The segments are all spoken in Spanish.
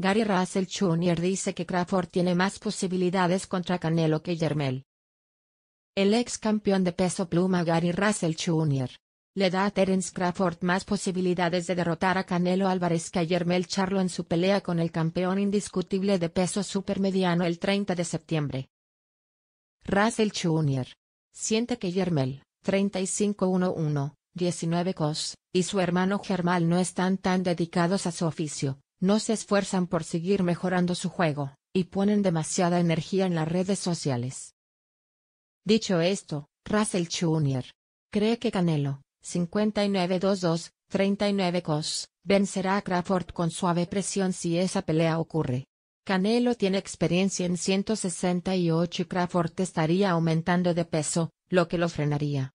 Gary Russell Jr. dice que Crawford tiene más posibilidades contra Canelo que Yermel. El ex campeón de peso pluma Gary Russell Jr. le da a Terence Crawford más posibilidades de derrotar a Canelo Álvarez que a Yermel Charlo en su pelea con el campeón indiscutible de peso supermediano el 30 de septiembre. Russell Jr. siente que Yermel, 35-1-1, 19 cos, y su hermano Germán no están tan dedicados a su oficio, no se esfuerzan por seguir mejorando su juego, y ponen demasiada energía en las redes sociales. Dicho esto, Russell Jr. cree que Canelo, 59 2 39 cos, vencerá a Crawford con suave presión si esa pelea ocurre. Canelo tiene experiencia en 168 y Crawford estaría aumentando de peso, lo que lo frenaría.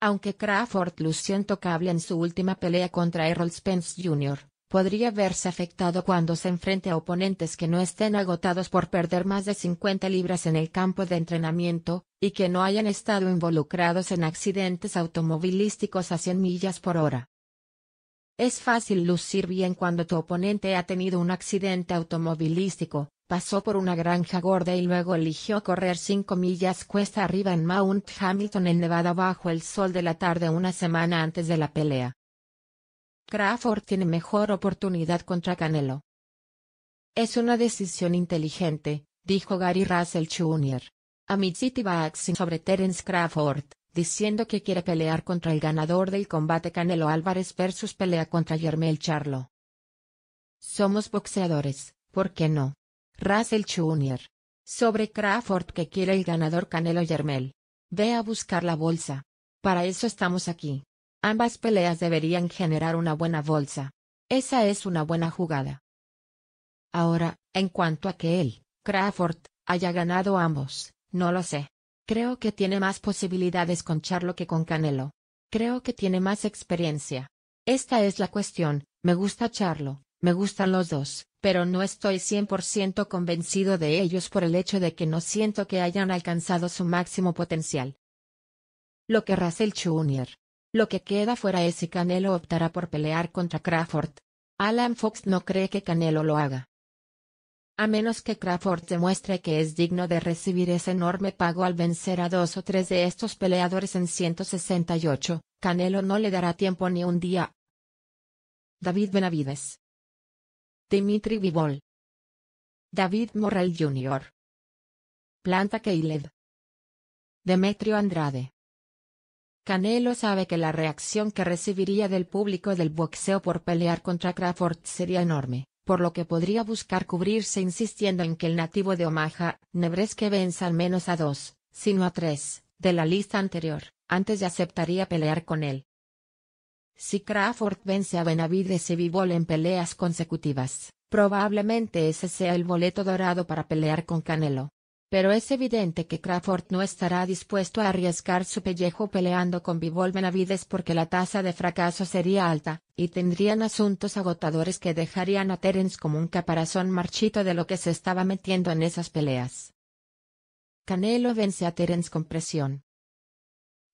Aunque Crawford lució intocable en su última pelea contra Errol Spence Jr., podría verse afectado cuando se enfrente a oponentes que no estén agotados por perder más de 50 libras en el campo de entrenamiento, y que no hayan estado involucrados en accidentes automovilísticos a 100 millas por hora. Es fácil lucir bien cuando tu oponente ha tenido un accidente automovilístico, pasó por una granja gorda y luego eligió correr 5 millas cuesta arriba en Mount Hamilton en Nevada bajo el sol de la tarde una semana antes de la pelea. Crawford tiene mejor oportunidad contra Canelo. Es una decisión inteligente, dijo Gary Russell Jr. a mid Boxing sobre Terence Crawford, diciendo que quiere pelear contra el ganador del combate Canelo Álvarez versus pelea contra Jermel Charlo. Somos boxeadores, ¿por qué no? Russell Jr. Sobre Crawford que quiere el ganador Canelo Yermel. Ve a buscar la bolsa. Para eso estamos aquí. Ambas peleas deberían generar una buena bolsa. Esa es una buena jugada. Ahora, en cuanto a que él, Crawford, haya ganado ambos, no lo sé. Creo que tiene más posibilidades con Charlo que con Canelo. Creo que tiene más experiencia. Esta es la cuestión, me gusta Charlo, me gustan los dos, pero no estoy 100% convencido de ellos por el hecho de que no siento que hayan alcanzado su máximo potencial. Lo que Russell Jr. Lo que queda fuera es si Canelo optará por pelear contra Crawford. Alan Fox no cree que Canelo lo haga. A menos que Crawford demuestre que es digno de recibir ese enorme pago al vencer a dos o tres de estos peleadores en 168, Canelo no le dará tiempo ni un día. David Benavides. Dimitri Vivol. David Morrell Jr. Planta Caleb. Demetrio Andrade. Canelo sabe que la reacción que recibiría del público del boxeo por pelear contra Crawford sería enorme, por lo que podría buscar cubrirse insistiendo en que el nativo de Omaha, Nebraska venza al menos a dos, sino a tres, de la lista anterior, antes de aceptaría pelear con él. Si Crawford vence a Benavides y Bivol en peleas consecutivas, probablemente ese sea el boleto dorado para pelear con Canelo pero es evidente que Crawford no estará dispuesto a arriesgar su pellejo peleando con Vivol Benavides porque la tasa de fracaso sería alta, y tendrían asuntos agotadores que dejarían a Terence como un caparazón marchito de lo que se estaba metiendo en esas peleas. Canelo vence a Terence con presión.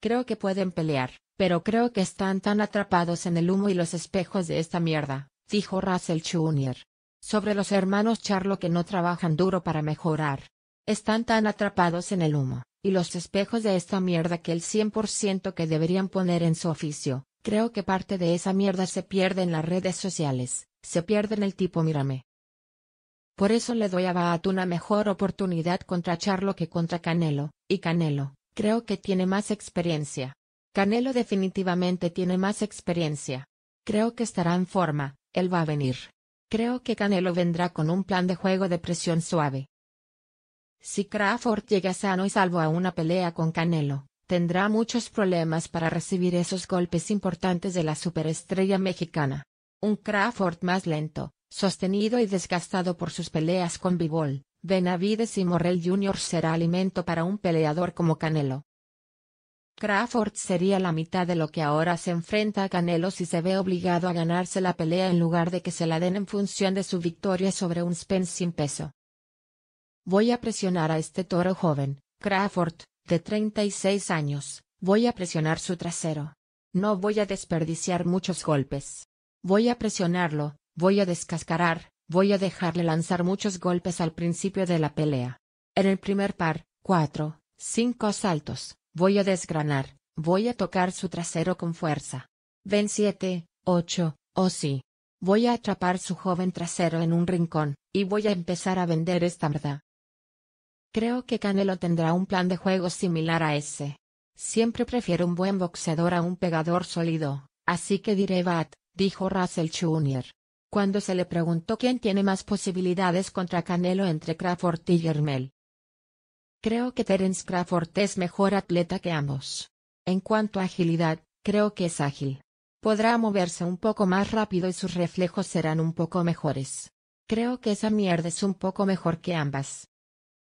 Creo que pueden pelear, pero creo que están tan atrapados en el humo y los espejos de esta mierda, dijo Russell Jr. Sobre los hermanos Charlo que no trabajan duro para mejorar están tan atrapados en el humo, y los espejos de esta mierda que el 100% que deberían poner en su oficio, creo que parte de esa mierda se pierde en las redes sociales, se pierde en el tipo mírame. Por eso le doy a Baat una mejor oportunidad contra Charlo que contra Canelo, y Canelo, creo que tiene más experiencia. Canelo definitivamente tiene más experiencia. Creo que estará en forma, él va a venir. Creo que Canelo vendrá con un plan de juego de presión suave, si Crawford llega sano y salvo a una pelea con Canelo, tendrá muchos problemas para recibir esos golpes importantes de la superestrella mexicana. Un Crawford más lento, sostenido y desgastado por sus peleas con Bivol, Benavides y Morrell Jr. será alimento para un peleador como Canelo. Crawford sería la mitad de lo que ahora se enfrenta a Canelo si se ve obligado a ganarse la pelea en lugar de que se la den en función de su victoria sobre un Spence sin peso. Voy a presionar a este toro joven, Crawford, de 36 años, voy a presionar su trasero. No voy a desperdiciar muchos golpes. Voy a presionarlo, voy a descascarar, voy a dejarle lanzar muchos golpes al principio de la pelea. En el primer par, cuatro, cinco saltos, voy a desgranar, voy a tocar su trasero con fuerza. Ven siete, ocho, oh sí. Voy a atrapar su joven trasero en un rincón, y voy a empezar a vender esta verdad. Creo que Canelo tendrá un plan de juego similar a ese. Siempre prefiero un buen boxeador a un pegador sólido, así que diré Bat, dijo Russell Jr. Cuando se le preguntó quién tiene más posibilidades contra Canelo entre Crawford y Germel. Creo que Terence Crawford es mejor atleta que ambos. En cuanto a agilidad, creo que es ágil. Podrá moverse un poco más rápido y sus reflejos serán un poco mejores. Creo que esa mierda es un poco mejor que ambas.